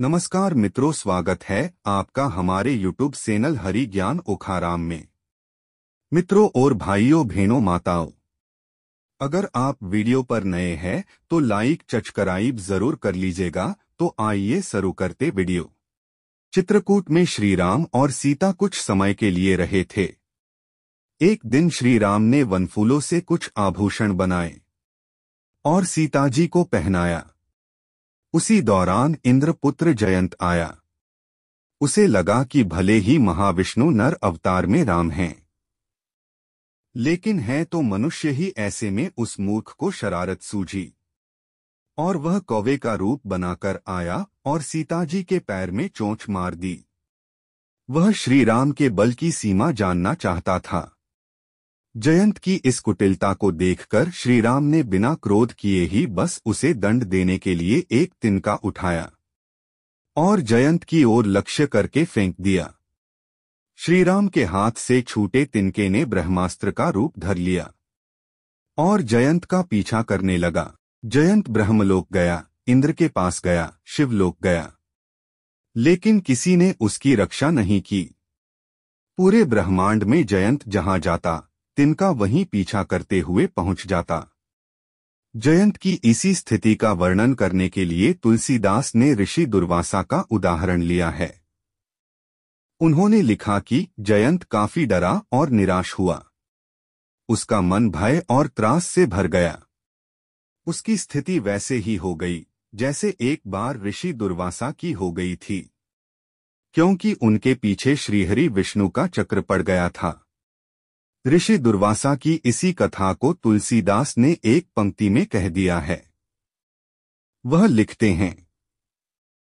नमस्कार मित्रों स्वागत है आपका हमारे यूट्यूब चैनल हरि ज्ञान ओखाराम में मित्रों और भाइयों बहनों माताओं अगर आप वीडियो पर नए हैं तो लाइक चचकराइब जरूर कर लीजिएगा तो आइए शुरू करते वीडियो चित्रकूट में श्री राम और सीता कुछ समय के लिए रहे थे एक दिन श्री राम ने वनफूलों से कुछ आभूषण बनाए और सीताजी को पहनाया उसी दौरान इंद्रपुत्र जयंत आया उसे लगा कि भले ही महाविष्णु नर अवतार में राम हैं लेकिन है तो मनुष्य ही ऐसे में उस मूर्ख को शरारत सूझी और वह कौवे का रूप बनाकर आया और सीताजी के पैर में चोंच मार दी वह श्रीराम के बल की सीमा जानना चाहता था जयंत की इस कुटिलता को देखकर श्रीराम ने बिना क्रोध किए ही बस उसे दंड देने के लिए एक तिनका उठाया और जयंत की ओर लक्ष्य करके फेंक दिया श्रीराम के हाथ से छूटे तिनके ने ब्रह्मास्त्र का रूप धर लिया और जयंत का पीछा करने लगा जयंत ब्रह्मलोक गया इंद्र के पास गया शिवलोक गया लेकिन किसी ने उसकी रक्षा नहीं की पूरे ब्रह्मांड में जयंत जहां जाता तिनका वहीं पीछा करते हुए पहुंच जाता जयंत की इसी स्थिति का वर्णन करने के लिए तुलसीदास ने ऋषि दुर्वासा का उदाहरण लिया है उन्होंने लिखा कि जयंत काफी डरा और निराश हुआ उसका मन भय और त्रास से भर गया उसकी स्थिति वैसे ही हो गई जैसे एक बार ऋषि दुर्वासा की हो गई थी क्योंकि उनके पीछे श्रीहरि विष्णु का चक्र पड़ गया था ऋषि दुर्वासा की इसी कथा को तुलसीदास ने एक पंक्ति में कह दिया है वह लिखते हैं